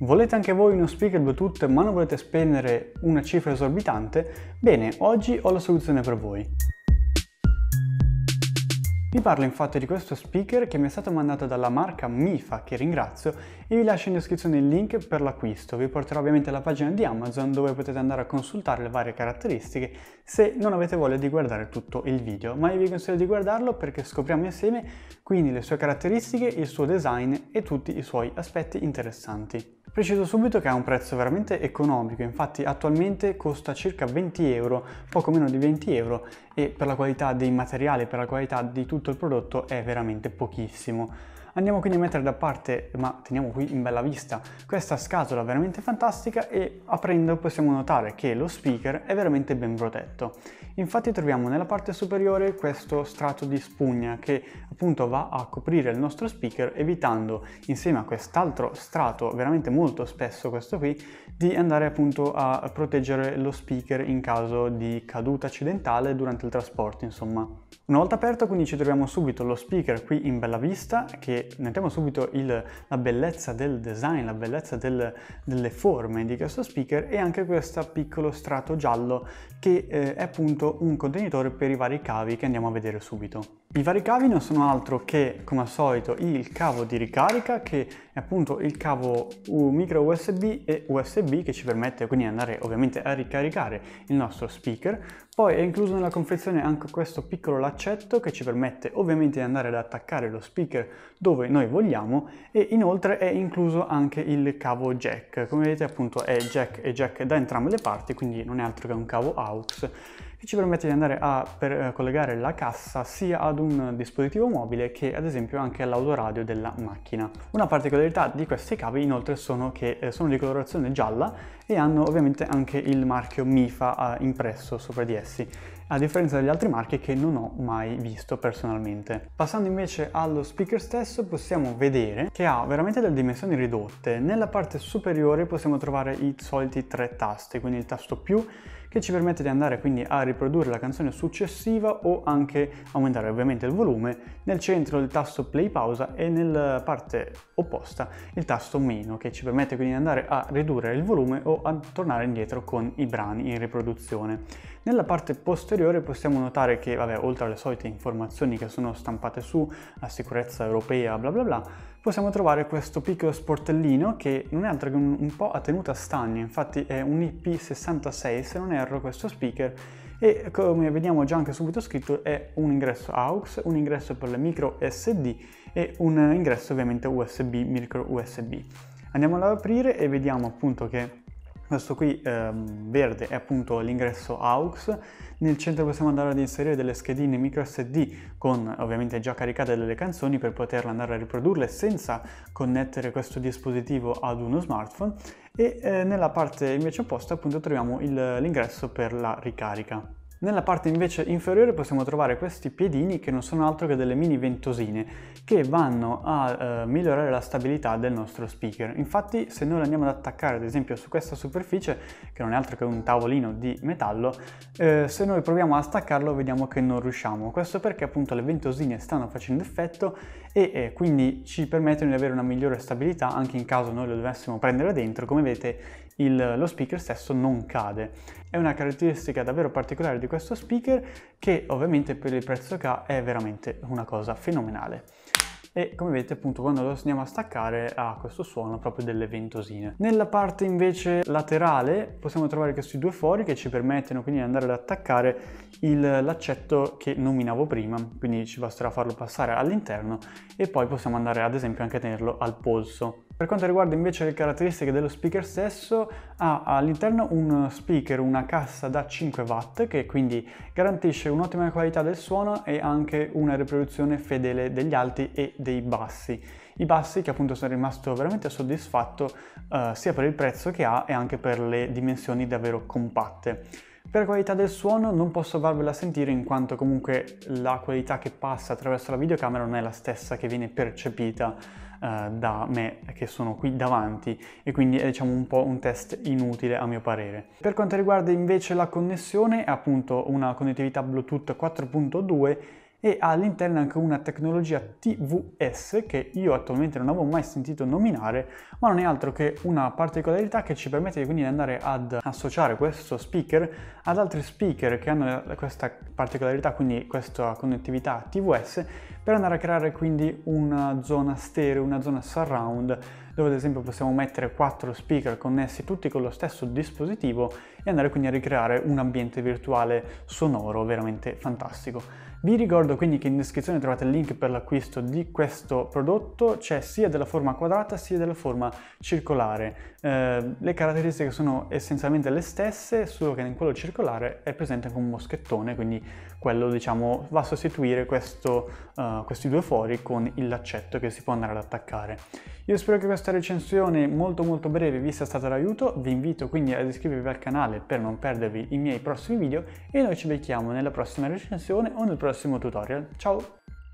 Volete anche voi uno speaker Bluetooth ma non volete spendere una cifra esorbitante? Bene, oggi ho la soluzione per voi. Vi parlo infatti di questo speaker che mi è stato mandato dalla marca Mifa, che ringrazio, e vi lascio in descrizione il link per l'acquisto. Vi porterò ovviamente alla pagina di Amazon dove potete andare a consultare le varie caratteristiche se non avete voglia di guardare tutto il video, ma io vi consiglio di guardarlo perché scopriamo insieme quindi le sue caratteristiche, il suo design e tutti i suoi aspetti interessanti. Preciso subito che ha un prezzo veramente economico, infatti attualmente costa circa 20 euro, poco meno di 20 euro e per la qualità dei materiali, per la qualità di tutto il prodotto è veramente pochissimo. Andiamo quindi a mettere da parte, ma teniamo qui in bella vista, questa scatola veramente fantastica e aprendo possiamo notare che lo speaker è veramente ben protetto. Infatti troviamo nella parte superiore questo strato di spugna che appunto va a coprire il nostro speaker evitando insieme a quest'altro strato veramente molto spesso questo qui di andare appunto a proteggere lo speaker in caso di caduta accidentale durante il trasporto insomma. Una volta aperto quindi ci troviamo subito lo speaker qui in bella vista che mettiamo subito il, la bellezza del design, la bellezza del, delle forme di questo speaker e anche questo piccolo strato giallo che eh, è appunto un contenitore per i vari cavi che andiamo a vedere subito. I vari cavi non sono altro che, come al solito, il cavo di ricarica che è appunto il cavo micro USB e USB che ci permette quindi di andare ovviamente a ricaricare il nostro speaker. Poi è incluso nella confezione anche questo piccolo laccetto che ci permette ovviamente di andare ad attaccare lo speaker dove noi vogliamo e inoltre è incluso anche il cavo jack. Come vedete appunto è jack e jack da entrambe le parti quindi non è altro che un cavo aux che ci permette di andare a per, eh, collegare la cassa sia ad un dispositivo mobile che ad esempio anche all'autoradio della macchina. Una particolarità di questi cavi inoltre sono che eh, sono di colorazione gialla e hanno ovviamente anche il marchio MIFA eh, impresso sopra di essi a differenza degli altri marchi che non ho mai visto personalmente. Passando invece allo speaker stesso possiamo vedere che ha veramente delle dimensioni ridotte. Nella parte superiore possiamo trovare i soliti tre tasti, quindi il tasto più che ci permette di andare quindi a riprodurre la canzone successiva o anche aumentare ovviamente il volume, nel centro il tasto play pausa e nella parte opposta il tasto meno che ci permette quindi di andare a ridurre il volume o a tornare indietro con i brani in riproduzione. Nella parte posteriore possiamo notare che, vabbè, oltre alle solite informazioni che sono stampate su, la sicurezza europea, bla bla bla, possiamo trovare questo piccolo sportellino che non è altro che un, un po' a tenuta stagna, infatti è un IP66 se non erro questo speaker e come vediamo già anche subito scritto è un ingresso AUX, un ingresso per le micro SD e un ingresso ovviamente USB, micro USB. Andiamo ad aprire e vediamo appunto che questo qui ehm, verde è appunto l'ingresso AUX, nel centro possiamo andare ad inserire delle schedine micro SD con ovviamente già caricate delle canzoni per poterle andare a riprodurle senza connettere questo dispositivo ad uno smartphone e eh, nella parte invece opposta appunto troviamo l'ingresso per la ricarica. Nella parte invece inferiore possiamo trovare questi piedini che non sono altro che delle mini ventosine che vanno a eh, migliorare la stabilità del nostro speaker. Infatti se noi lo andiamo ad attaccare ad esempio su questa superficie che non è altro che un tavolino di metallo eh, se noi proviamo a staccarlo vediamo che non riusciamo. Questo perché appunto le ventosine stanno facendo effetto e eh, quindi ci permettono di avere una migliore stabilità anche in caso noi lo dovessimo prendere dentro. Come vedete il, lo speaker stesso non cade. È una caratteristica davvero particolare di questo speaker che ovviamente per il prezzo che ha è veramente una cosa fenomenale e come vedete appunto quando lo andiamo a staccare ha questo suono proprio delle ventosine. Nella parte invece laterale possiamo trovare questi due fori che ci permettono quindi di andare ad attaccare l'accetto che nominavo prima, quindi ci basterà farlo passare all'interno e poi possiamo andare ad esempio anche a tenerlo al polso. Per quanto riguarda invece le caratteristiche dello speaker stesso, ha all'interno un speaker, una cassa da 5 watt che quindi garantisce un'ottima qualità del suono e anche una riproduzione fedele degli alti e dei bassi. I bassi che appunto sono rimasto veramente soddisfatto eh, sia per il prezzo che ha e anche per le dimensioni davvero compatte. Per qualità del suono non posso farvela sentire in quanto comunque la qualità che passa attraverso la videocamera non è la stessa che viene percepita eh, da me che sono qui davanti e quindi è diciamo un po' un test inutile a mio parere. Per quanto riguarda invece la connessione è appunto una connettività Bluetooth 4.2 e all'interno anche una tecnologia TVS che io attualmente non avevo mai sentito nominare, ma non è altro che una particolarità che ci permette quindi di andare ad associare questo speaker ad altri speaker che hanno questa particolarità, quindi questa connettività TVS, per andare a creare quindi una zona stereo, una zona surround dove ad esempio possiamo mettere quattro speaker connessi tutti con lo stesso dispositivo e andare quindi a ricreare un ambiente virtuale sonoro veramente fantastico. Vi ricordo quindi che in descrizione trovate il link per l'acquisto di questo prodotto, c'è cioè sia della forma quadrata sia della forma circolare. Eh, le caratteristiche sono essenzialmente le stesse, solo che in quello circolare è presente anche un moschettone, quindi quello diciamo va a sostituire questo, uh, questi due fori con il laccetto che si può andare ad attaccare. Io spero che questo questa recensione molto molto breve vi sia stata d'aiuto, vi invito quindi ad iscrivervi al canale per non perdervi i miei prossimi video e noi ci becchiamo nella prossima recensione o nel prossimo tutorial. Ciao!